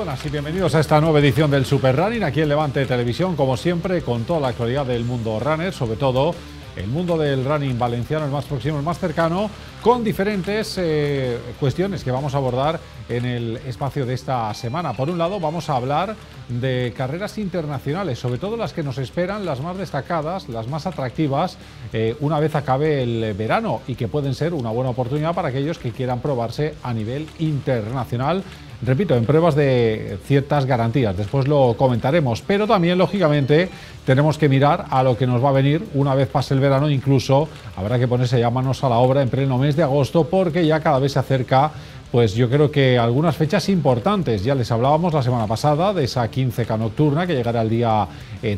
buenas y bienvenidos a esta nueva edición del Super Running aquí en Levante Televisión, como siempre, con toda la actualidad del mundo runner, sobre todo el mundo del running valenciano, el más próximo, el más cercano, con diferentes eh, cuestiones que vamos a abordar en el espacio de esta semana. Por un lado, vamos a hablar de carreras internacionales, sobre todo las que nos esperan, las más destacadas, las más atractivas, eh, una vez acabe el verano y que pueden ser una buena oportunidad para aquellos que quieran probarse a nivel internacional repito, en pruebas de ciertas garantías. Después lo comentaremos, pero también, lógicamente, tenemos que mirar a lo que nos va a venir una vez pase el verano, incluso habrá que ponerse ya manos a la obra en pleno mes de agosto porque ya cada vez se acerca pues yo creo que algunas fechas importantes. Ya les hablábamos la semana pasada de esa 15K nocturna que llegará el día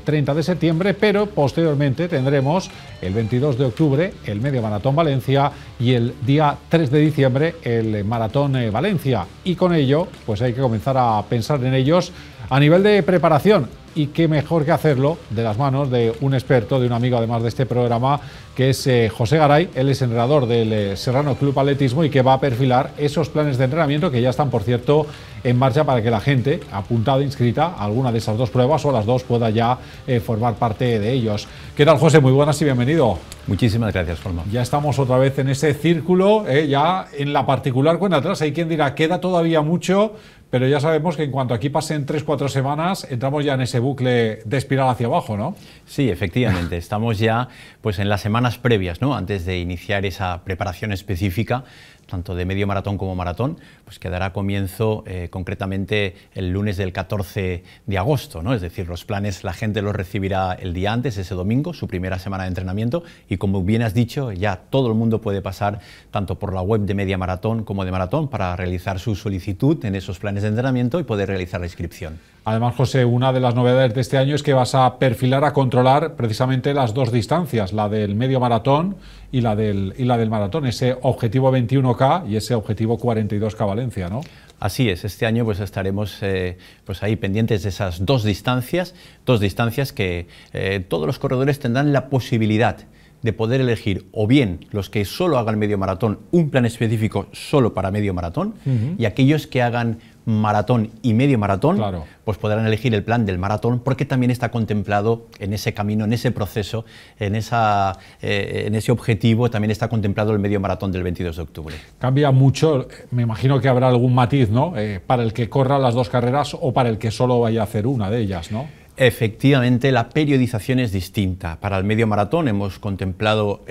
30 eh, de septiembre, pero posteriormente tendremos el 22 de octubre el Medio Maratón Valencia y el día 3 de diciembre el Maratón eh, Valencia. Y con ello, pues hay que comenzar a pensar en ellos a nivel de preparación, y qué mejor que hacerlo de las manos de un experto, de un amigo además de este programa, que es eh, José Garay, él es entrenador del eh, Serrano Club Atletismo y que va a perfilar esos planes de entrenamiento que ya están, por cierto, en marcha para que la gente apuntada, inscrita a alguna de esas dos pruebas o las dos pueda ya eh, formar parte de ellos. ¿Qué tal, José? Muy buenas y bienvenido. Muchísimas gracias, Forma. Ya estamos otra vez en ese círculo, ya en la particular cuenta atrás. Hay quien dirá, queda todavía mucho, pero ya sabemos que en cuanto aquí pasen 3-4 semanas, entramos ya en ese bucle de espiral hacia abajo, ¿no? Sí, efectivamente, estamos ya pues, en las semanas previas, ¿no? antes de iniciar esa preparación específica tanto de medio maratón como maratón, pues que dará comienzo eh, concretamente el lunes del 14 de agosto, ¿no? Es decir, los planes la gente los recibirá el día antes, ese domingo, su primera semana de entrenamiento, y como bien has dicho, ya todo el mundo puede pasar tanto por la web de media maratón como de maratón para realizar su solicitud en esos planes de entrenamiento y poder realizar la inscripción. Además, José, una de las novedades de este año es que vas a perfilar a controlar precisamente las dos distancias, la del medio maratón y la del, y la del maratón, ese objetivo 21K y ese objetivo 42K Valencia, ¿no? Así es, este año pues estaremos eh, pues ahí pendientes de esas dos distancias, dos distancias que eh, todos los corredores tendrán la posibilidad de poder elegir o bien los que solo hagan medio maratón, un plan específico solo para medio maratón, y aquellos que hagan maratón y medio maratón, pues podrán elegir el plan del maratón porque también está contemplado en ese camino, en ese proceso, en, esa, eh, en ese objetivo, también está contemplado el medio maratón del 22 de octubre. Cambia mucho, eh, me imagino que habrá algún matiz, ¿no? Eh, para el que corra las dos carreras o para el que solo vaya a hacer una de ellas, ¿no? Efectivamente, la periodización es distinta. Para el medio maratón hemos contemplado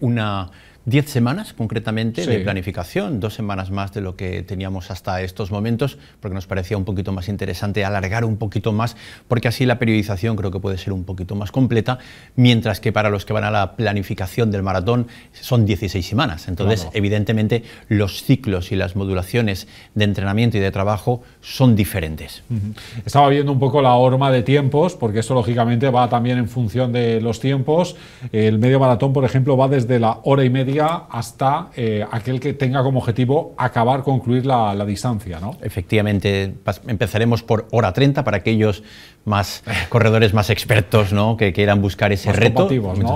una 10 semanas concretamente de planificación, dos semanas más de lo que teníamos hasta estos momentos, porque nos parecía un poquito más interesante alargar un poquito más, porque así la periodización creo que puede ser un poquito más completa, mientras que para los que van a la planificación del maratón son 16 semanas. Entonces, evidentemente, los ciclos y las modulaciones de entrenamiento y de trabajo son diferentes. Estaba viendo un poco la horma de tiempos, porque eso lógicamente va también en función de los tiempos. El medio maratón, por ejemplo, va desde la hora y media hasta eh, aquel que tenga como objetivo acabar, concluir la, distancia, ¿no? Efectivamente, empezaremos por hora 30 para aquellos más corredores más expertos, Que quieran buscar ese reto.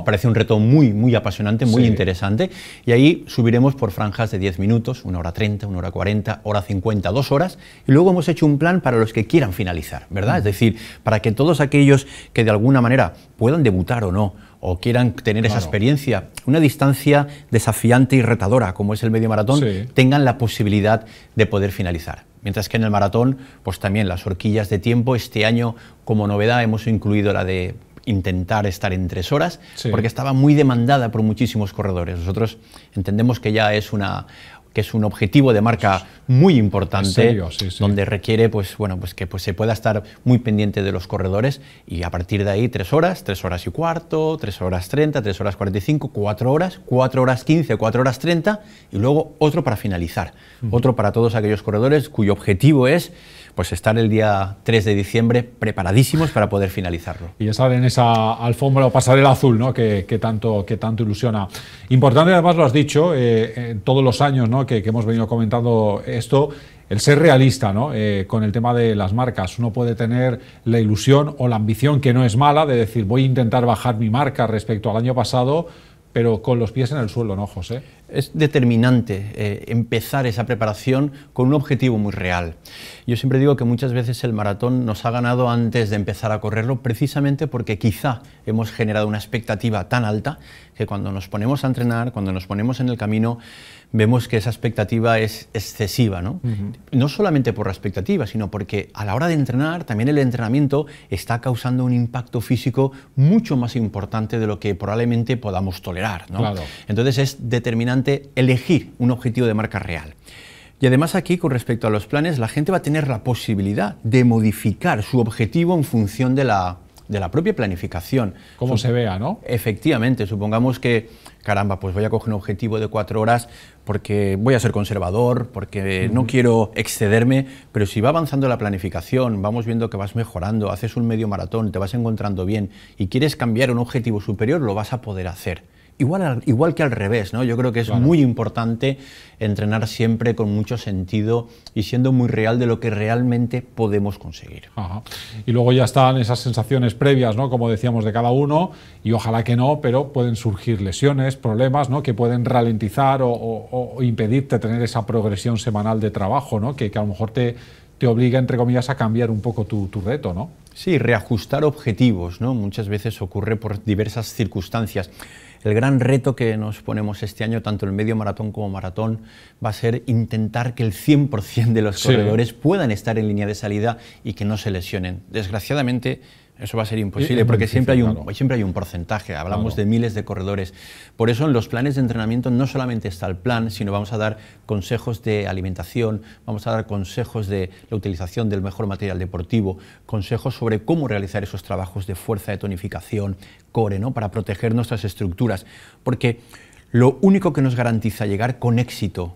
parece un reto muy, muy apasionante, muy interesante. Y ahí subiremos por franjas de 10 minutos, 1 hora 30, 1 hora 40, hora 50, 2 horas. Y luego hemos hecho un plan para los que quieran finalizar, ¿verdad? Es decir, para que todos aquellos que de alguna manera puedan debutar o no, o quieran tener esa experiencia, una distancia desafiante y retadora como es el medio maratón, tengan la posibilidad de poder finalizar. Mientras que en el maratón, pues también las horquillas de tiempo, este año como novedad hemos incluido la de intentar estar en tres horas, porque estaba muy demandada por muchísimos corredores. Nosotros entendemos que ya es una, que es un objetivo de marca muy importante, donde requiere pues, bueno, pues que pues, se pueda estar muy pendiente de los corredores y a partir de ahí tres horas, tres horas y cuarto, tres horas treinta, tres horas cuarenta y cinco, cuatro horas, cuatro horas quince, cuatro horas treinta y luego otro para finalizar, otro para todos aquellos corredores cuyo objetivo es pues estar el día 3 de diciembre preparadísimos para poder finalizarlo. Y estar en esa alfombra o pasarela azul ¿no? que, tanto, que tanto ilusiona. Importante, además lo has dicho, eh, en todos los años ¿no? que, hemos venido comentando esto, el ser realista ¿no? Eh, con el tema de las marcas. Uno puede tener la ilusión o la ambición, que no es mala, de decir voy a intentar bajar mi marca respecto al año pasado, pero con los pies en el suelo, ¿no, José? es determinante eh, empezar esa preparación con un objetivo muy real. Yo siempre digo que muchas veces el maratón nos ha ganado antes de empezar a correrlo precisamente porque quizá hemos generado una expectativa tan alta que cuando nos ponemos a entrenar, cuando nos ponemos en el camino, vemos que esa expectativa es excesiva. No, no solamente por la expectativa, sino porque a la hora de entrenar también el entrenamiento está causando un impacto físico mucho más importante de lo que probablemente podamos tolerar. Entonces es determinante elegir un objetivo de marca real. Y además aquí, con respecto a los planes, la gente va a tener la posibilidad de modificar su objetivo en función de la, de la propia planificación. Como se vea, ¿no? Efectivamente, supongamos que, caramba, pues voy a coger un objetivo de cuatro horas porque voy a ser conservador, porque no quiero excederme, pero si va avanzando la planificación, vamos viendo que vas mejorando, haces un medio maratón, te vas encontrando bien y quieres cambiar un objetivo superior, lo vas a poder hacer. Igual, igual que al revés, ¿no? Yo creo que es muy importante entrenar siempre con mucho sentido y siendo muy real de lo que realmente podemos conseguir. Y luego ya están esas sensaciones previas, ¿no? Como decíamos de cada uno, y ojalá que no, pero pueden surgir lesiones, problemas, ¿no? Que pueden ralentizar o, impedirte tener esa progresión semanal de trabajo, ¿no? Que, que a lo mejor te, te obliga, entre comillas, a cambiar un poco tu, tu reto, ¿no? Sí, reajustar objetivos, ¿no? Muchas veces ocurre por diversas circunstancias. El gran reto que nos ponemos este año, tanto el medio maratón como maratón, va a ser intentar que el 100% de los corredores puedan estar en línea de salida y que no se lesionen. Desgraciadamente, eso va a ser eh, imposible, porque siempre hay, un, siempre hay un porcentaje, hablamos de miles de corredores. Por eso en los planes de entrenamiento no solamente está el plan, sino vamos a dar consejos de alimentación, vamos a dar consejos de la utilización del mejor material deportivo, consejos sobre cómo realizar esos trabajos de fuerza, de tonificación, core, ¿no? para proteger nuestras estructuras. Porque lo único que nos garantiza llegar con éxito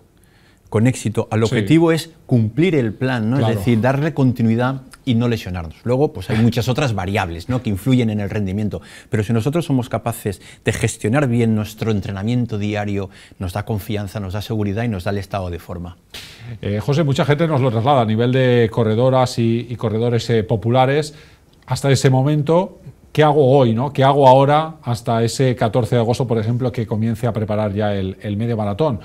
con éxito al objetivo es cumplir el plan, Es decir, darle continuidad y no lesionarnos. Luego, pues hay muchas otras variables ¿no? que influyen en el rendimiento. Pero si nosotros somos capaces de gestionar bien nuestro entrenamiento diario, nos da confianza, nos da seguridad y nos da el estado de forma. Eh, José, mucha gente nos lo traslada a nivel de corredoras y, corredores eh, populares. Hasta ese momento, ¿qué hago hoy? ¿no? ¿Qué hago ahora hasta ese 14 de agosto, por ejemplo, que comience a preparar ya el medio maratón?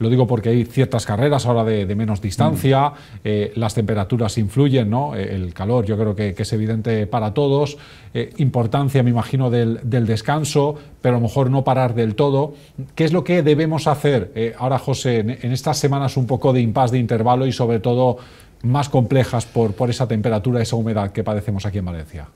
Lo digo porque hay ciertas carreras ahora de, menos distancia, eh, las temperaturas influyen, ¿no? Eh, el calor yo creo que, es evidente para todos, eh, importancia me imagino del, descanso, pero a lo mejor no parar del todo. ¿Qué es lo que debemos hacer ahora, José, en, estas semanas un poco de impas de intervalo y sobre todo más complejas por, esa temperatura, esa humedad que padecemos aquí en Valencia?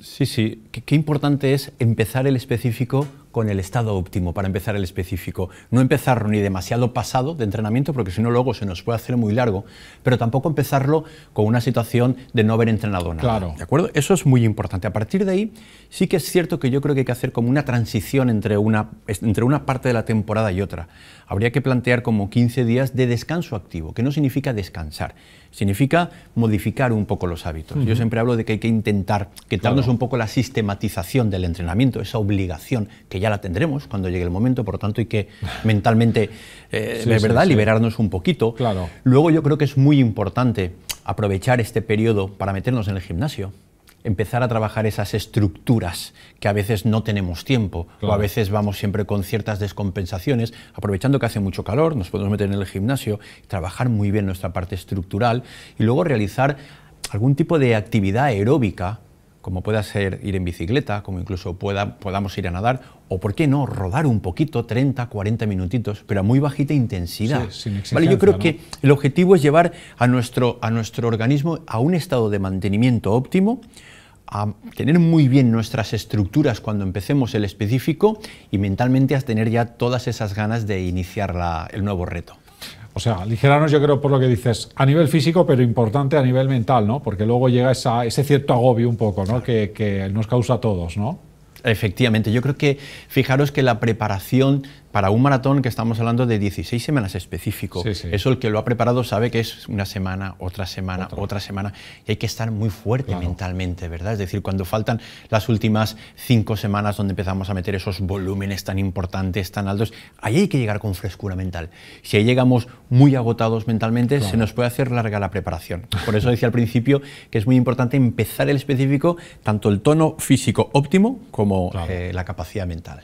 Sí, sí. qué importante es empezar el específico con el estado óptimo para empezar el específico. No empezarlo ni demasiado pasado de entrenamiento, porque si no luego se nos puede hacer muy largo, pero tampoco empezarlo con una situación de no haber entrenado nada. Claro. ¿De acuerdo? Eso es muy importante. A partir de ahí, sí que es cierto que yo creo que hay que hacer como una transición entre una, entre una parte de la temporada y otra. Habría que plantear como 15 días de descanso activo, que no significa descansar, significa modificar un poco los hábitos. Yo siempre hablo de que hay que intentar quitarnos un poco la sistematización del entrenamiento, esa obligación que ya la tendremos cuando llegue el momento, por lo tanto hay que mentalmente, eh, verdad, liberarnos un poquito. Luego yo creo que es muy importante aprovechar este periodo para meternos en el gimnasio empezar a trabajar esas estructuras que a veces no tenemos tiempo o a veces vamos siempre con ciertas descompensaciones, aprovechando que hace mucho calor, nos podemos meter en el gimnasio, trabajar muy bien nuestra parte estructural y luego realizar algún tipo de actividad aeróbica como pueda ser ir en bicicleta, como incluso pueda, podamos ir a nadar, o por qué no, rodar un poquito, 30, 40 minutitos, pero a muy bajita intensidad. ¿Vale? Yo creo que el objetivo es llevar a nuestro, a nuestro organismo a un estado de mantenimiento óptimo, a tener muy bien nuestras estructuras cuando empecemos el específico y mentalmente a tener ya todas esas ganas de iniciar el nuevo reto o sea, aligerarnos yo creo por lo que dices, a nivel físico, pero importante a nivel mental, ¿no? Porque luego llega ese cierto agobio un poco, ¿no? Que, que nos causa a todos, ¿no? Efectivamente, yo creo que fijaros que la preparación para un maratón que estamos hablando de 16 semanas específico. Eso el que lo ha preparado sabe que es una semana, otra semana, otra, semana. Y hay que estar muy fuerte mentalmente, ¿verdad? Es decir, cuando faltan las últimas cinco semanas donde empezamos a meter esos volúmenes tan importantes, tan altos, ahí hay que llegar con frescura mental. Si ahí llegamos muy agotados mentalmente, se nos puede hacer larga la preparación. Por eso decía al principio que es muy importante empezar el específico, tanto el tono físico óptimo como eh, la capacidad mental.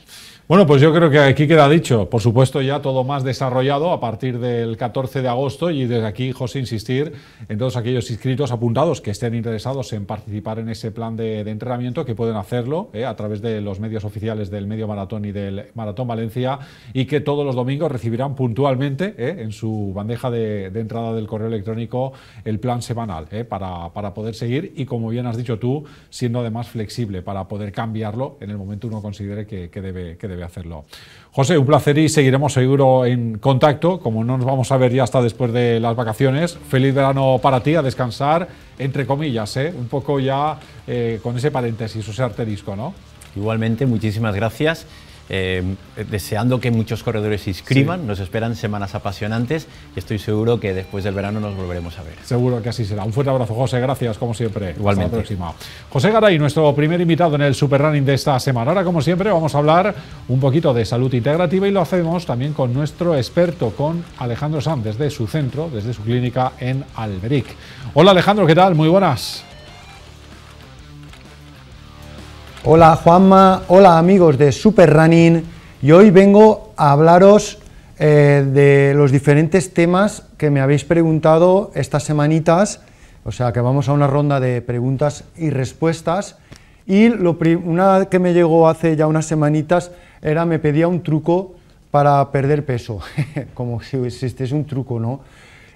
Bueno, pues yo creo que aquí queda dicho. Por supuesto, ya todo más desarrollado a partir del 14 de agosto y desde aquí, José, insistir en todos aquellos inscritos apuntados que estén interesados en participar en ese plan de, entrenamiento, que pueden hacerlo eh, a través de los medios oficiales del Medio Maratón y del Maratón Valencia y que todos los domingos recibirán puntualmente eh, en su bandeja de, entrada del correo electrónico el plan semanal eh, para, poder seguir y, como bien has dicho tú, siendo además flexible para poder cambiarlo en el momento uno considere Que debe a hacerlo. José, un placer y seguiremos seguro en contacto. Como no nos vamos a ver ya hasta después de las vacaciones, feliz verano para ti, a descansar, entre comillas, ¿eh? un poco ya eh, con ese paréntesis, ese sea, ¿no? Igualmente, muchísimas gracias. Eh, deseando que muchos corredores se inscriban. Nos esperan semanas apasionantes y estoy seguro que después del verano nos volveremos a ver. Seguro que así será. Un fuerte abrazo, José. Gracias, como siempre. Igualmente. Hasta la próxima. José Garay, nuestro primer invitado en el Super Running de esta semana. Ahora, como siempre, vamos a hablar un poquito de salud integrativa y lo hacemos también con nuestro experto, con Alejandro Sanz, desde su centro, desde su clínica en Alberic. Hola, Alejandro, ¿qué tal? Muy buenas. Hola Juanma, hola amigos de Super Running y hoy vengo a hablaros eh, de los diferentes temas que me habéis preguntado estas semanitas, o sea que vamos a una ronda de preguntas y respuestas y lo una que me llegó hace ya unas semanitas era me pedía un truco para perder peso, como si existiese un truco, ¿no?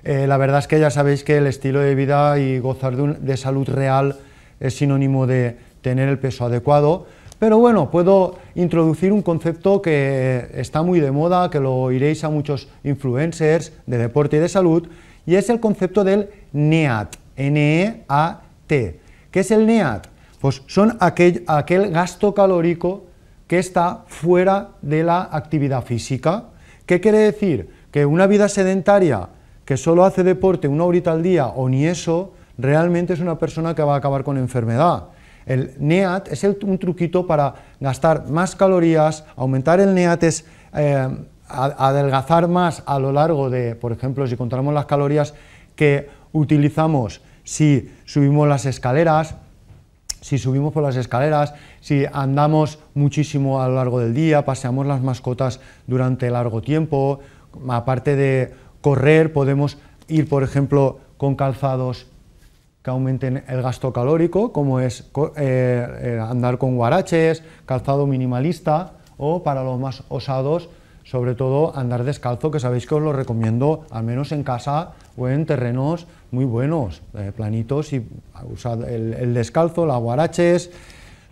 Eh, la verdad es que ya sabéis que el estilo de vida y gozar de salud real es sinónimo de, tener el peso adecuado, pero bueno, puedo introducir un concepto que está muy de moda, que lo oiréis a muchos influencers de deporte y de salud, y es el concepto del NEAT, N-E-A-T. ¿Qué es el NEAT? Pues son aquel, aquel gasto calórico que está fuera de la actividad física. ¿Qué quiere decir? Que una vida sedentaria que solo hace deporte una horita al día o ni eso, realmente es una persona que va a acabar con enfermedad el NEAT es un truquito para gastar más calorías, aumentar el NEAT es eh, adelgazar más a lo largo de, por ejemplo, si contamos las calorías que utilizamos si subimos las escaleras, si subimos por las escaleras, si andamos muchísimo a lo largo del día, paseamos las mascotas durante largo tiempo, aparte de correr podemos ir, por ejemplo, con calzados que aumenten el gasto calórico, como es eh, eh, andar con guaraches, calzado minimalista o para los más osados, sobre todo andar descalzo, que sabéis que os lo recomiendo, al menos en casa o en terrenos muy buenos, eh, planitos y usar el, el descalzo, las guaraches,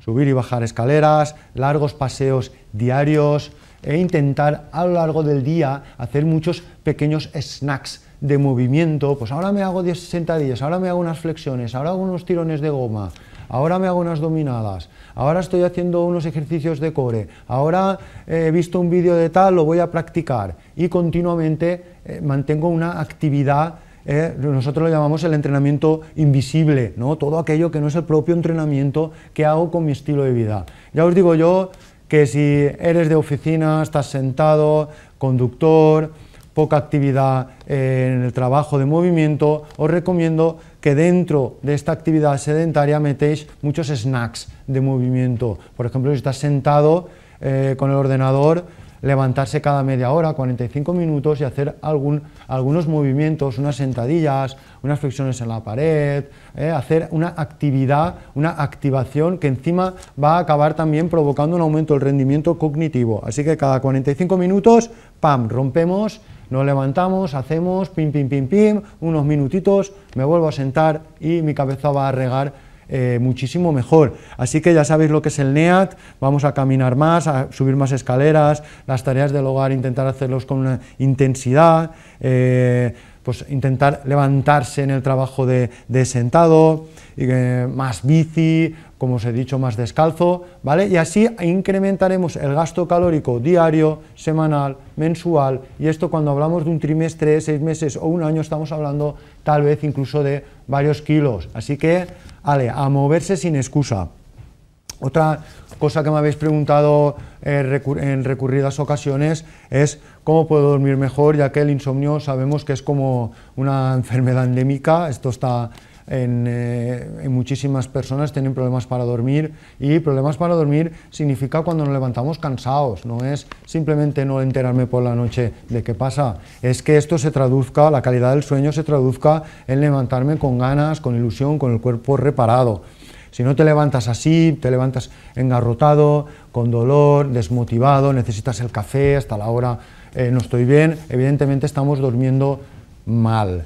subir y bajar escaleras, largos paseos diarios e intentar a lo largo del día hacer muchos pequeños snacks de movimiento, pues ahora me hago 10 sentadillas, ahora me hago unas flexiones, ahora hago unos tirones de goma, ahora me hago unas dominadas, ahora estoy haciendo unos ejercicios de core, ahora eh, he visto un vídeo de tal, lo voy a practicar y continuamente eh, mantengo una actividad eh, nosotros lo llamamos el entrenamiento invisible, ¿no? todo aquello que no es el propio entrenamiento que hago con mi estilo de vida. Ya os digo yo que si eres de oficina, estás sentado, conductor, poca actividad en el trabajo de movimiento, os recomiendo que dentro de esta actividad sedentaria metéis muchos snacks de movimiento. Por ejemplo, si estás sentado eh, con el ordenador, levantarse cada media hora, 45 minutos y hacer algún, algunos movimientos, unas sentadillas, unas flexiones en la pared, eh, hacer una actividad, una activación que encima va a acabar también provocando un aumento del rendimiento cognitivo. Así que cada 45 minutos, ¡pam!, rompemos nos levantamos, hacemos pim, pim, pim, pim, unos minutitos, me vuelvo a sentar y mi cabeza va a regar eh, muchísimo mejor. Así que ya sabéis lo que es el NEAT, vamos a caminar más, a subir más escaleras, las tareas del hogar intentar hacerlos con una intensidad, eh, pues intentar levantarse en el trabajo de, sentado, y, más bici, como os he dicho, más descalzo, ¿vale? Y así incrementaremos el gasto calórico diario, semanal, mensual, y esto cuando hablamos de un trimestre, seis meses o un año, estamos hablando tal vez incluso de varios kilos. Así que, vale, a moverse sin excusa. Otra cosa que me habéis preguntado eh, en recurridas ocasiones es cómo puedo dormir mejor, ya que el insomnio sabemos que es como una enfermedad endémica, esto está en, eh, en, muchísimas personas tienen problemas para dormir y problemas para dormir significa cuando nos levantamos cansados, no es simplemente no enterarme por la noche de qué pasa, es que esto se traduzca, la calidad del sueño se traduzca en levantarme con ganas, con ilusión, con el cuerpo reparado. Si no te levantas así, te levantas engarrotado, con dolor, desmotivado, necesitas el café, hasta la hora eh, no estoy bien, evidentemente estamos durmiendo mal.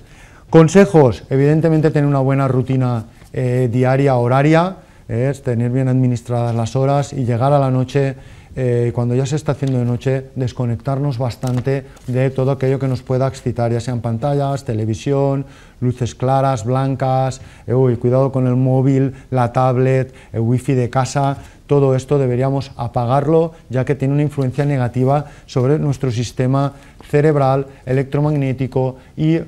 Consejos, evidentemente tener una buena rutina eh, diaria, horaria, es tener bien administradas las horas y llegar a la noche eh, cuando ya se está haciendo de noche, desconectarnos bastante de todo aquello que nos pueda excitar, ya sean pantallas, televisión, luces claras, blancas, eh, cuidado con el móvil, la tablet, el wifi de casa, todo esto deberíamos apagarlo ya que tiene una influencia negativa sobre nuestro sistema cerebral, electromagnético y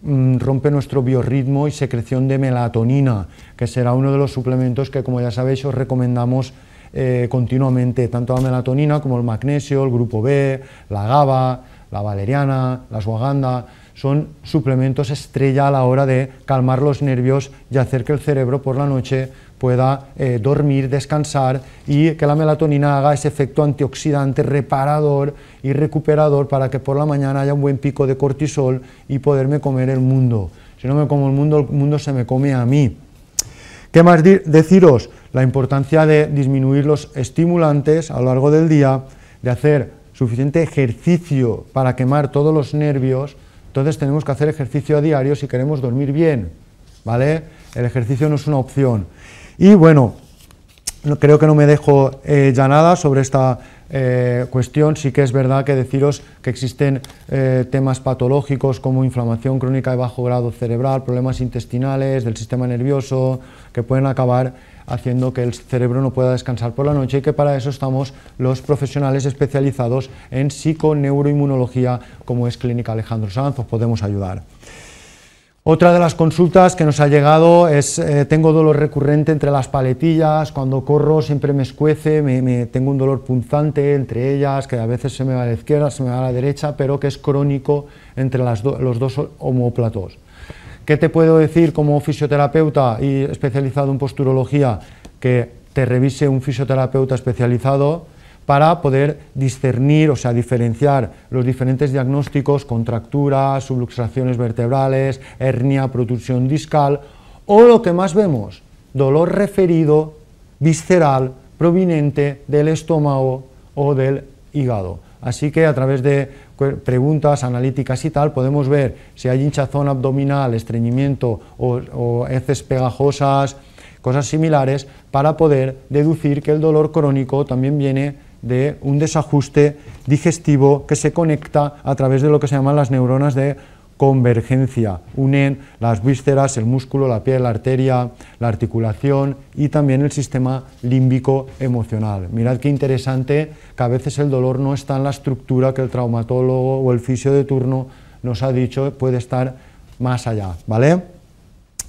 mm, rompe nuestro biorritmo y secreción de melatonina, que será uno de los suplementos que como ya sabéis os recomendamos eh, continuamente tanto la melatonina como el magnesio, el grupo B, la GABA, la valeriana, la suaganda, son suplementos estrella a la hora de calmar los nervios y hacer que el cerebro por la noche pueda eh, dormir, descansar y que la melatonina haga ese efecto antioxidante, reparador y recuperador para que por la mañana haya un buen pico de cortisol y poderme comer el mundo. Si no me como el mundo, el mundo se me come a mí. ¿Qué más deciros? La importancia de disminuir los estimulantes a lo largo del día, de hacer suficiente ejercicio para quemar todos los nervios, entonces tenemos que hacer ejercicio a diario si queremos dormir bien, ¿vale? El ejercicio no es una opción. Y bueno, creo que no me dejo eh, ya nada sobre esta eh, cuestión, sí que es verdad que deciros que existen eh, temas patológicos como inflamación crónica de bajo grado cerebral, problemas intestinales, del sistema nervioso, que pueden acabar haciendo que el cerebro no pueda descansar por la noche y que para eso estamos los profesionales especializados en psiconeuroinmunología como es Clínica Alejandro Sanz, os podemos ayudar. Otra de las consultas que nos ha llegado es, eh, tengo dolor recurrente entre las paletillas, cuando corro siempre me escuece, me, tengo un dolor punzante entre ellas, que a veces se me va a la izquierda, se me va a la derecha, pero que es crónico entre los dos homóplatos. ¿Qué te puedo decir como fisioterapeuta y especializado en posturología? Que te revise un fisioterapeuta especializado, para poder discernir, o sea, diferenciar los diferentes diagnósticos, contracturas, subluxaciones vertebrales, hernia, protrusión discal, o lo que más vemos, dolor referido, visceral, proveniente del estómago o del hígado. Así que a través de preguntas analíticas y tal podemos ver si hay hinchazón abdominal, estreñimiento o, o heces pegajosas, cosas similares, para poder deducir que el dolor crónico también viene de un desajuste digestivo que se conecta a través de lo que se llaman las neuronas de convergencia. Unen las vísceras, el músculo, la piel, la arteria, la articulación y también el sistema límbico emocional. Mirad qué interesante que a veces el dolor no está en la estructura que el traumatólogo o el fisio de turno nos ha dicho, puede estar más allá, ¿vale?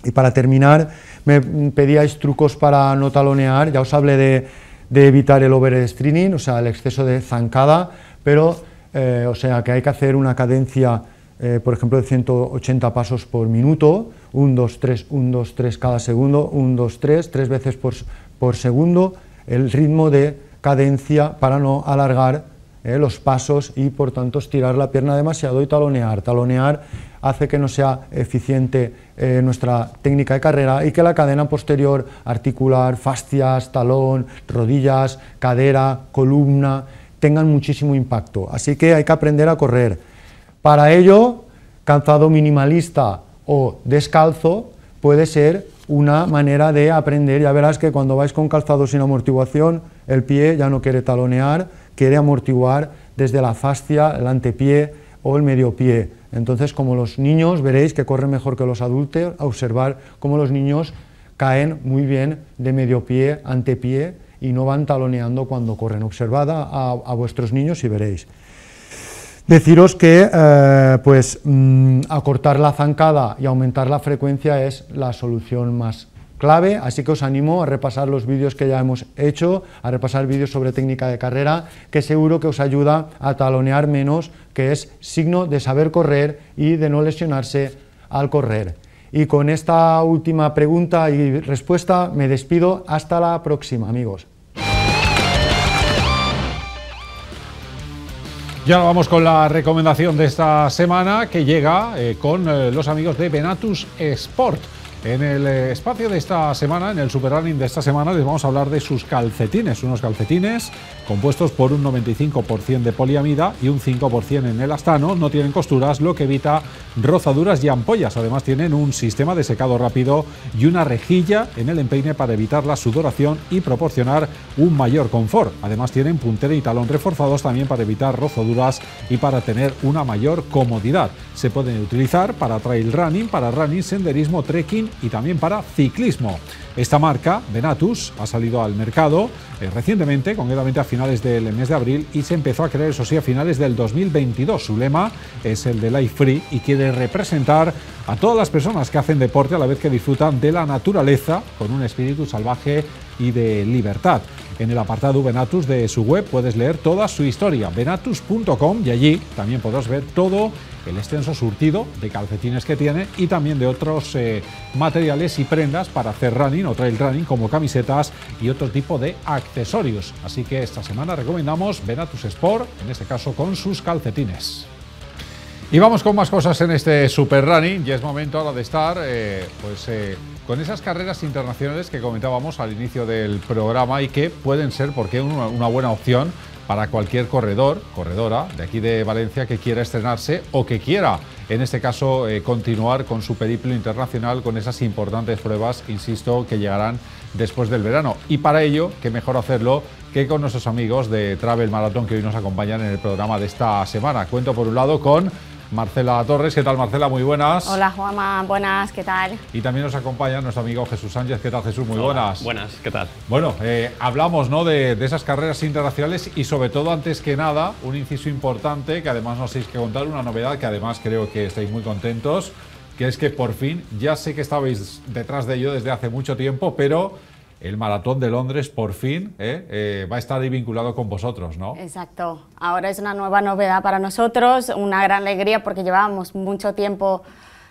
Y para terminar, me pedíais trucos para no talonear, ya os hablé de de evitar el overstreaming, o sea, el exceso de zancada, pero, eh, o sea, que hay que hacer una cadencia, eh, por ejemplo, de 180 pasos por minuto, 1, 2, 3, 1, 2, 3 cada segundo, 1, 2, 3, 3 veces por, segundo, el ritmo de cadencia para no alargar eh, los pasos y por tanto estirar la pierna demasiado y talonear. Talonear hace que no sea eficiente eh, nuestra técnica de carrera y que la cadena posterior articular, fascias, talón, rodillas, cadera, columna, tengan muchísimo impacto. Así que hay que aprender a correr. Para ello, calzado minimalista o descalzo puede ser una manera de aprender. Ya verás que cuando vais con calzado sin amortiguación, el pie ya no quiere talonear, quiere amortiguar desde la fascia, el antepié o el medio pie. Entonces, como los niños, veréis que corren mejor que los adultos, a observar cómo los niños caen muy bien de medio pie, antepie, y no van taloneando cuando corren. Observad a, vuestros niños y veréis. Deciros que eh, pues, mm, acortar la zancada y aumentar la frecuencia es la solución más clave, así que os animo a repasar los vídeos que ya hemos hecho, a repasar vídeos sobre técnica de carrera, que seguro que os ayuda a talonear menos, que es signo de saber correr y de no lesionarse al correr. Y con esta última pregunta y respuesta me despido. Hasta la próxima, amigos. Ya vamos con la recomendación de esta semana que llega eh, con eh, los amigos de Venatus Sport. En el eh, espacio de esta semana, en el super running de esta semana, les vamos a hablar de sus calcetines, unos calcetines compuestos por un 95% de poliamida y un 5% en elastano, no tienen costuras, lo que evita rozaduras y ampollas. Además tienen un sistema de secado rápido y una rejilla en el empeine para evitar la sudoración y proporcionar un mayor confort. Además tienen puntera y talón reforzados también para evitar rozaduras y para tener una mayor comodidad. Se pueden utilizar para trail running, para running, senderismo, trekking y también para ciclismo. Esta marca, Venatus, ha salido al mercado eh, recientemente, concretamente a finales del mes de abril, y se empezó a crear, eso sí, a finales del 2022. Su lema es el de Life Free y quiere representar a todas las personas que hacen deporte a la vez que disfrutan de la naturaleza con un espíritu salvaje y de libertad. En el apartado Venatus de su web puedes leer toda su historia, venatus.com, y allí también podrás ver todo el extenso surtido de calcetines que tiene y también de otros eh, materiales y prendas para hacer running o trail running como camisetas y otro tipo de accesorios. Así que esta semana recomendamos Venatus Sport, en este caso con sus calcetines. Y vamos con más cosas en este Super Running. Ya es momento ahora de estar eh, pues, eh, con esas carreras internacionales que comentábamos al inicio del programa y que pueden ser, porque una, una buena opción para cualquier corredor, corredora de aquí de Valencia que quiera estrenarse o que quiera, en este caso, eh, continuar con su periplo internacional con esas importantes pruebas, insisto, que llegarán después del verano. Y para ello, qué mejor hacerlo que con nuestros amigos de Travel Maratón que hoy nos acompañan en el programa de esta semana. Cuento por un lado con Marcela Torres. ¿Qué tal, Marcela? Muy buenas. Hola, Juanma. Buenas, ¿qué tal? Y también nos acompaña nuestro amigo Jesús Sánchez. ¿Qué tal, Jesús? Muy buenas. Buenas, ¿qué tal? Bueno, eh, hablamos ¿no? de, esas carreras internacionales... y, sobre todo, antes que nada, un inciso importante que además nos tenéis que contar, una novedad que además creo que estáis muy contentos, que es que por fin, ya sé que estabais detrás de ello desde hace mucho tiempo, pero el Maratón de Londres por fin eh, eh, va a estar vinculado con vosotros, ¿no? Exacto. Ahora es una nueva novedad para nosotros, una gran alegría porque llevábamos mucho tiempo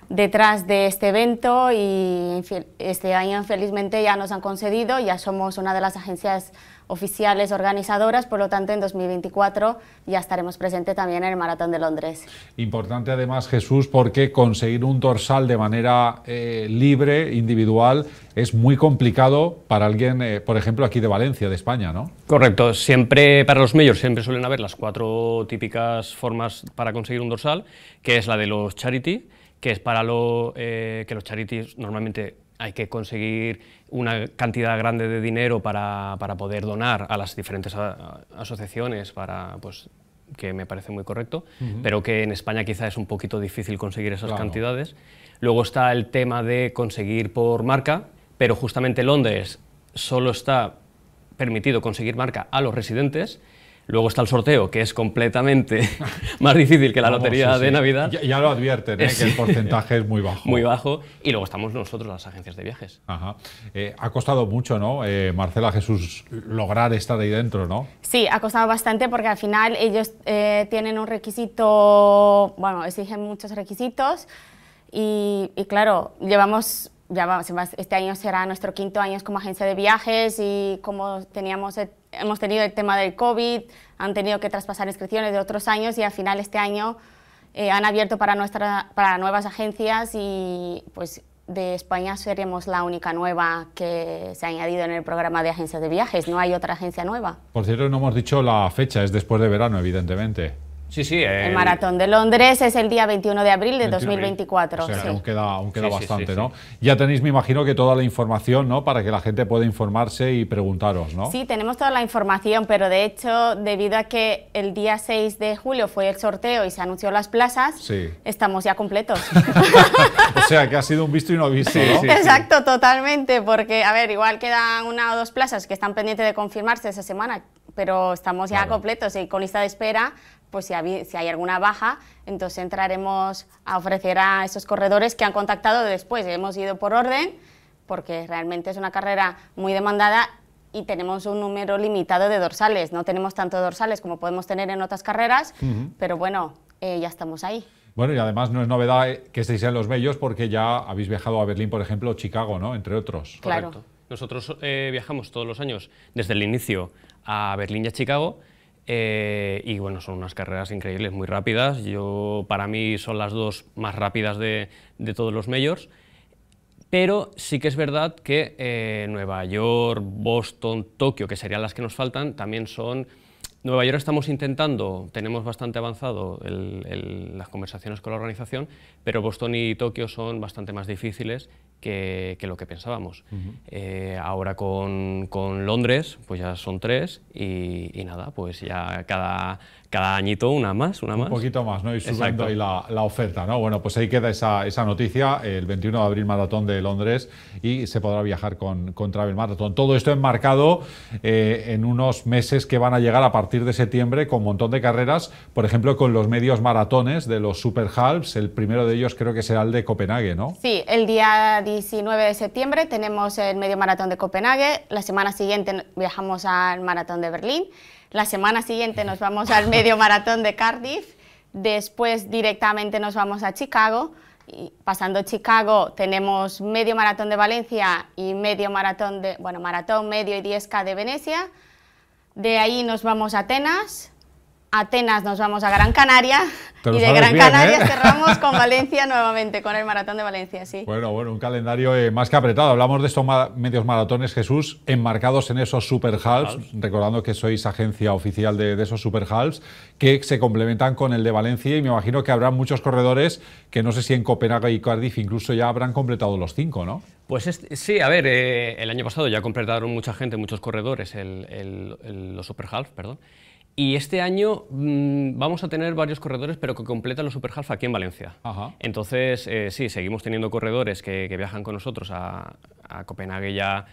detrás de este evento y este año felizmente ya nos han concedido, ya somos una de las agencias oficiales organizadoras, por lo tanto en 2024 ya estaremos presentes también en el Maratón de Londres. Importante además Jesús porque conseguir un dorsal de manera eh, libre, individual, es muy complicado para alguien, eh, por ejemplo, aquí de Valencia, de España, ¿no? Correcto, siempre para los mayores siempre suelen haber las cuatro típicas formas para conseguir un dorsal, que es la de los charity, que es para lo eh, que los charities normalmente hay que conseguir una cantidad grande de dinero para, poder donar a las diferentes asociaciones para pues, que me parece muy correcto, pero que en España quizá es un poquito difícil conseguir esas cantidades. Luego está el tema de conseguir por marca, pero justamente Londres solo está permitido conseguir marca a los residentes, Luego está el sorteo, que es completamente más difícil que la lotería de Navidad. Ya, lo advierten, ¿eh? que el porcentaje es muy bajo. Muy bajo. Y luego estamos nosotros, las agencias de viajes. Ajá. Eh, ha costado mucho, ¿no? Eh, Marcela Jesús, lograr estar ahí dentro, ¿no? Sí, ha costado bastante porque al final ellos tienen un requisito, bueno, exigen muchos requisitos. y claro, llevamos este año será nuestro quinto año como agencia de viajes y como teníamos, e, hemos tenido el tema del COVID, han tenido que traspasar inscripciones de otros años y al final este año eh, han abierto para, nuestra, para nuevas agencias y pues de España seremos la única nueva que se ha añadido en el programa de agencias de viajes, no hay otra agencia nueva. Por cierto, no hemos dicho la fecha, es después de verano, evidentemente. Sí, sí. El, eh, Maratón de Londres es el día 21 de abril de 2024. O aún queda, bastante, ¿no? Ya tenéis, me imagino, que toda la información, ¿no? Para que la gente pueda informarse y preguntaros, ¿no? Sí, tenemos toda la información, pero de hecho, debido a que el día 6 de julio fue el sorteo y se anunció las plazas, estamos ya completos. o sea, que ha sido un visto y no visto, ¿no? Exacto, totalmente, porque, a ver, igual quedan una o dos plazas que están pendientes de confirmarse esa semana, pero estamos ya completos y con lista de espera pues si, hay alguna baja, entonces entraremos a ofrecer a esos corredores que han contactado después. Hemos ido por orden porque realmente es una carrera muy demandada y tenemos un número limitado de dorsales. No tenemos tanto dorsales como podemos tener en otras carreras, pero bueno, eh, ya estamos ahí. Bueno, y además no es novedad eh, que estéis en los bellos porque ya habéis viajado a Berlín, por ejemplo, Chicago, ¿no? Entre otros. Claro. Nosotros eh, viajamos todos los años, desde el inicio, a Berlín y a Chicago. Eh, y bueno, son unas carreras increíbles, muy rápidas. Yo, para mí son las dos más rápidas de, todos los mayors. Pero sí que es verdad que eh, Nueva York, Boston, Tokio, que serían las que nos faltan, también son Nueva York estamos intentando, tenemos bastante avanzado las conversaciones con la organización, pero Boston y Tokio son bastante más difíciles que, lo que pensábamos. Eh, ahora con, Londres, pues ya son tres y, nada, pues ya cada, cada añito una más, una más. Un poquito más, ¿no? Y subiendo ahí la, oferta, ¿no? Bueno, pues ahí queda esa, noticia, el 21 de abril maratón de Londres y se podrá viajar con, Travel Marathon. Todo esto enmarcado eh, en unos meses que van a llegar a partir de septiembre con un montón de carreras, por ejemplo, con los medios maratones de los Super Halves. El primero de ellos creo que será el de Copenhague, ¿no? Sí, el día 19 de septiembre tenemos el medio maratón de Copenhague. La semana siguiente viajamos al maratón de Berlín. La semana siguiente nos vamos al medio maratón de Cardiff. Después directamente nos vamos a Chicago. Y pasando Chicago tenemos medio maratón de Valencia y medio maratón de, bueno, maratón, medio y 10K de Venecia. De ahí nos vamos a Atenas, Atenas nos vamos a Gran Canaria y de Gran Canaria ¿eh? cerramos con Valencia nuevamente, con el maratón de Valencia, sí. Bueno, bueno, un calendario eh, más que apretado. Hablamos de estos medios maratones, Jesús, enmarcados en esos super halves, recordando que sois agencia oficial de, esos super halves, que se complementan con el de Valencia y me imagino que habrá muchos corredores que no sé si en Copenhague y Cardiff incluso ya habrán completado los cinco, ¿no? Pues sí, a ver, eh, el año pasado ya completaron mucha gente, muchos corredores, los super halves, perdón. Y este año mm, vamos a tener varios corredores, pero que completan los Super Half aquí en Valencia. Entonces, eh, sí, seguimos teniendo corredores que, viajan con nosotros a, Copenhague ya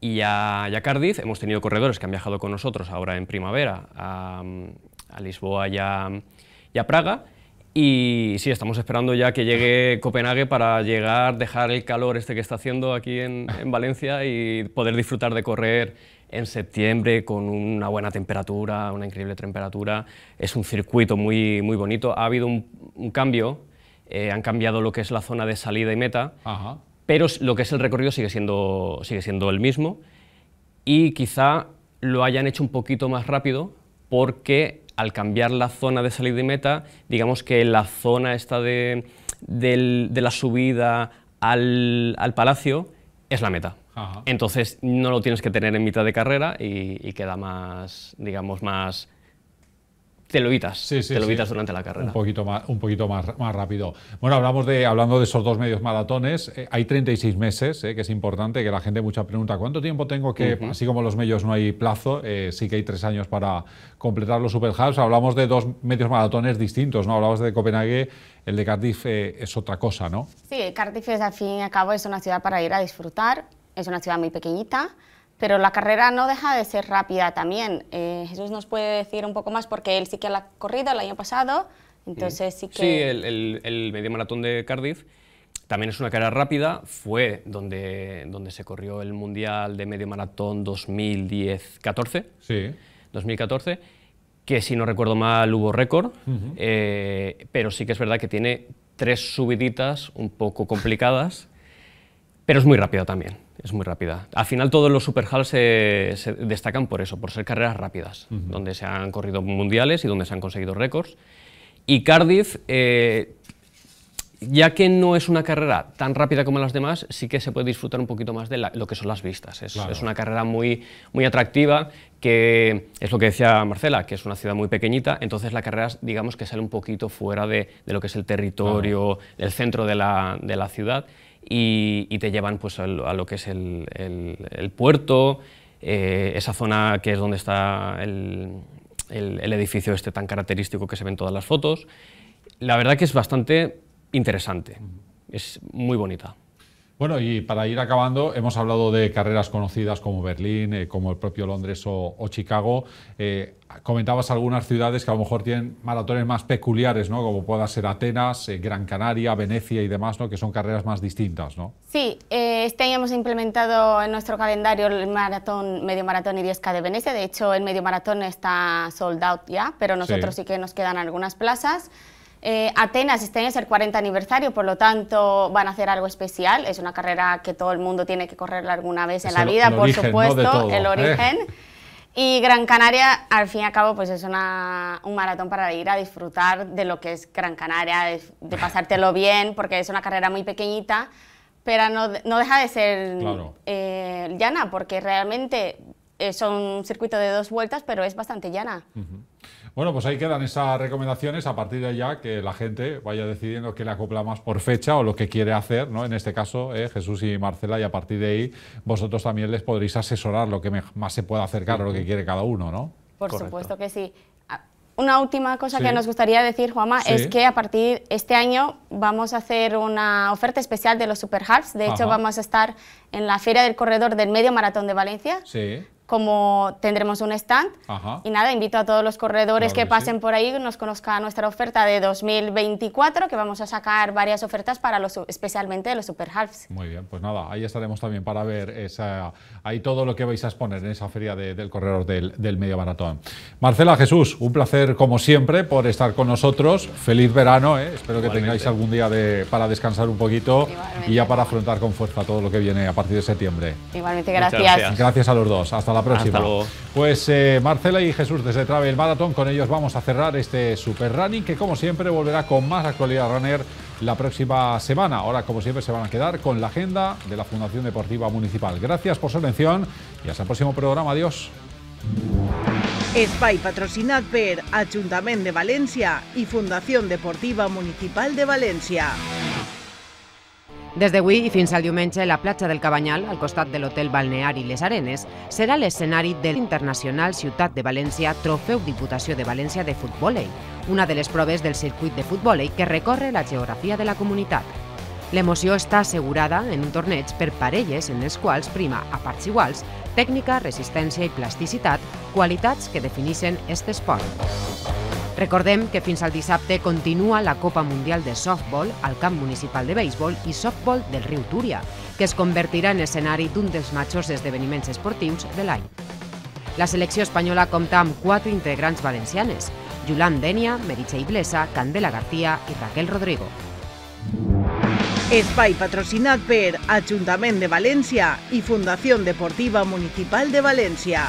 y a, Cardiff. Hemos tenido corredores que han viajado con nosotros ahora en primavera a, Lisboa y a, Praga. Y sí, estamos esperando ya que llegue Copenhague para llegar, dejar el calor este que está haciendo aquí en Valencia y poder disfrutar de correr en septiembre con una buena temperatura, una increíble temperatura. Es un circuito muy, muy bonito. Ha habido un, cambio, eh, han cambiado lo que es la zona de salida y meta, pero lo que es el recorrido sigue siendo, sigue siendo el mismo y quizá lo hayan hecho un poquito más rápido porque al cambiar la zona de salida y meta, digamos que la zona esta de, de la subida al, al palacio es la meta. Entonces no lo tienes que tener en mitad de carrera y, queda más, digamos, más te lo evitas, te lo evitas durante la carrera. Un poquito, más, un poquito más, más, rápido. Bueno, hablamos de, hablando de esos dos medios maratones, eh, hay 36 meses, eh, que es importante, que la gente mucha pregunta, ¿cuánto tiempo tengo que, así como los medios no hay plazo, eh, sí que hay tres años para completar los Super Hubs? Hablamos de dos medios maratones distintos, ¿no? Hablabas de Copenhague, el de Cardiff es otra cosa, ¿no? Sí, Cardiff es, al fin y al cabo es una ciudad para ir a disfrutar, es una ciudad muy pequeñita, pero la carrera no deja de ser rápida también. Eh, Jesús nos puede decir un poco más porque él sí que la ha corrido el año pasado, entonces sí, que... el, medio maratón de Cardiff también es una carrera rápida, fue donde, donde se corrió el Mundial de Medio Maratón 2010-14. Sí. 2014, que si no recuerdo mal hubo récord, eh, pero sí que es verdad que tiene tres subiditas un poco complicadas, pero es muy rápida también. Es muy rápida. Al final todos los Super se, se, destacan por eso, por ser carreras rápidas, donde se han corrido mundiales y donde se han conseguido récords. Y Cardiff, eh, ya que no es una carrera tan rápida como las demás, sí que se puede disfrutar un poquito más de lo que son las vistas. Es, una carrera muy, muy atractiva, que es lo que decía Marcela, que es una ciudad muy pequeñita, entonces la carrera digamos que sale un poquito fuera de, lo que es el territorio, del el centro de la, de la ciudad y, te llevan pues, a lo que es el, puerto, eh, esa zona que es donde está el, el, edificio este tan característico que se ven todas las fotos. La verdad que es bastante interesante, es muy bonita. Bueno, y para ir acabando, hemos hablado de carreras conocidas como Berlín, eh, como el propio Londres o, Chicago. Eh, comentabas algunas ciudades que a lo mejor tienen maratones más peculiares, ¿no? Como pueda ser Atenas, eh, Gran Canaria, Venecia y demás, ¿no? Que son carreras más distintas, ¿no? Sí, este año hemos implementado en nuestro calendario el maratón, medio maratón y 10K de Venecia. De hecho, el medio maratón está sold out ya, pero nosotros sí que nos quedan algunas plazas. Eh, Atenas este año es el 40 aniversario, por lo tanto van a hacer algo especial. Es una carrera que todo el mundo tiene que correr alguna vez en la vida, por supuesto, el eh. origen. Y Gran Canaria, al fin y al cabo, pues es una, un maratón para ir a disfrutar de lo que es Gran Canaria, de, pasártelo bien, porque es una carrera muy pequeñita, pero no, deja de ser eh, llana, porque realmente es un circuito de dos vueltas, pero es bastante llana. Bueno, pues ahí quedan esas recomendaciones a partir de allá que la gente vaya decidiendo qué le acopla más por fecha o lo que quiere hacer, ¿no? En este caso, eh, Jesús y Marcela, y a partir de ahí vosotros también les podréis asesorar lo que más se pueda acercar o lo que quiere cada uno, ¿no? Por supuesto que sí. Ah, una última cosa que nos gustaría decir, Juanma, es que a partir de este año vamos a hacer una oferta especial de los Super Hubs. De hecho, vamos a estar en la Feria del Corredor del Medio Maratón de Valencia. Sí como tendremos un stand. Y nada, invito a todos los corredores que, pasen por ahí nos conozca nuestra oferta de 2024, que vamos a sacar varias ofertas para los, especialmente de los Super Muy bien, pues nada, ahí estaremos también para ver esa, ahí todo lo que vais a exponer en esa feria del corredor del, medio maratón. Marcela, Jesús, un placer como siempre por estar con nosotros. Feliz verano, ¿eh? espero que tengáis algún día de, para descansar un poquito y ya para afrontar con fuerza todo lo que viene a partir de septiembre. Igualmente, gracias. Gracias. a los dos. Hasta la la próxima. Pues eh, Marcela y Jesús desde Travel Marathon, con ellos vamos a cerrar este Super Running, que como siempre volverá con más actualidad runner la próxima semana. Ahora, como siempre, se van a quedar con la agenda de la Fundación Deportiva Municipal. Gracias por su atención y hasta el próximo programa. Adiós. Spy per de Valencia y Fundación Deportiva Municipal de Valencia. Des d'avui i fins al diumenge, la platja del Cabanyal, al costat de l'hotel balneari Les Arenes, serà l'escenari de l'Internacional Ciutat de València Trofeu Diputació de València de Futbolei, una de les proves del circuit de futbolei que recorre la geografia de la comunitat. L'emoció està assegurada en un torneig per parelles en les quals prima, a parts iguals, tècnica, resistència i plasticitat, qualitats que defineixen aquest esport. Recordem que fins al dissabte continua la Copa Mundial de Softball al Camp Municipal de Béisbol i Softball del riu Túria, que es convertirà en escenari d'un dels majors esdeveniments esportius de l'any. La selecció espanyola compta amb quatre integrants valencianes, Julán Denia, Meritxell Blesa, Candela García i Raquel Rodrigo. Espai patrocinat per Ajuntament de València i Fundació Deportiva Municipal de València.